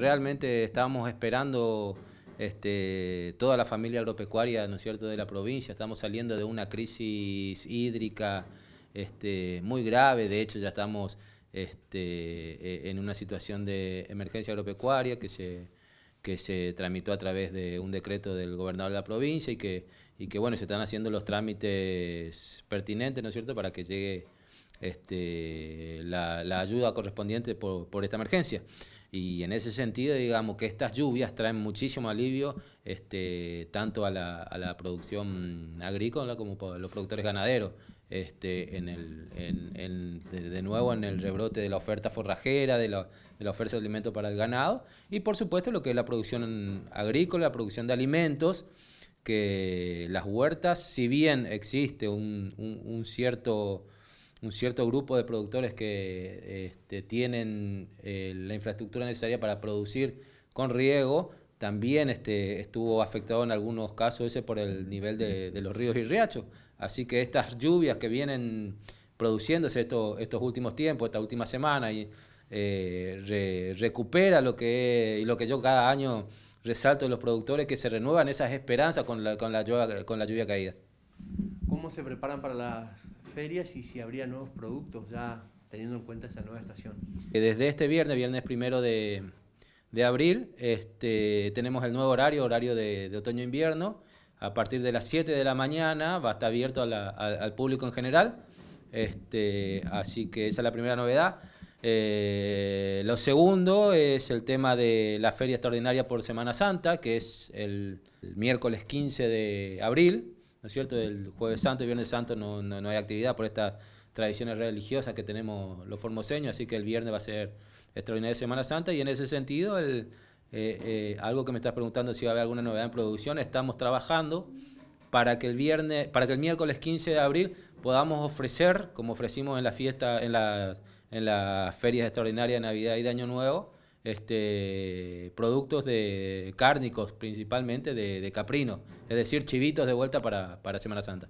Realmente estábamos esperando este, toda la familia agropecuaria ¿no es de la provincia, estamos saliendo de una crisis hídrica este, muy grave, de hecho ya estamos este, e, en una situación de emergencia agropecuaria que se, que se tramitó a través de un decreto del gobernador de la provincia y que, y que bueno, se están haciendo los trámites pertinentes, ¿no es cierto?, para que llegue este, la, ayuda correspondiente por, esta emergencia. Y en ese sentido, digamos que estas lluvias traen muchísimo alivio este, tanto a la, producción agrícola como a los productores ganaderos. Este, en de nuevo en el rebrote de la oferta forrajera, de la, oferta de alimentos para el ganado y por supuesto lo que es la producción agrícola, la producción de alimentos, que las huertas, si bien existe un cierto un cierto grupo de productores que este, tienen eh, la infraestructura necesaria para producir con riego, también este, estuvo afectado en algunos casos ese por el nivel de, los ríos y riachos. Así que estas lluvias que vienen produciéndose estos, últimos tiempos, esta última semana, y, eh, recupera lo que, lo que yo cada año resalto de los productores, que se renuevan esas esperanzas con la, con la, lluvia, con la lluvia caída se preparan para las ferias y si habría nuevos productos ya teniendo en cuenta esa nueva estación. Eh, desde este viernes, viernes primero de, abril, este, tenemos el nuevo horario, horario de, otoño-invierno. A partir de las 7 de la mañana va a estar abierto al público en general. Este, así que esa es la primera novedad. Eh, lo segundo es el tema de la feria extraordinaria por Semana Santa, que es el, el miércoles 15 de abril. ¿no es cierto? El jueves santo y viernes santo no, hay actividad por estas tradiciones religiosas que tenemos los formoseños, así que el viernes va a ser extraordinaria Semana Santa y en ese sentido, eh, eh, algo que me estás preguntando si va a haber alguna novedad en producción, estamos trabajando para que el viernes, para que el miércoles 15 de abril podamos ofrecer, como ofrecimos en la fiesta, en la, en las ferias extraordinarias de Navidad y de Año Nuevo, este, productos de cárnicos, principalmente de, de, caprino, es decir, chivitos de vuelta para, para Semana Santa.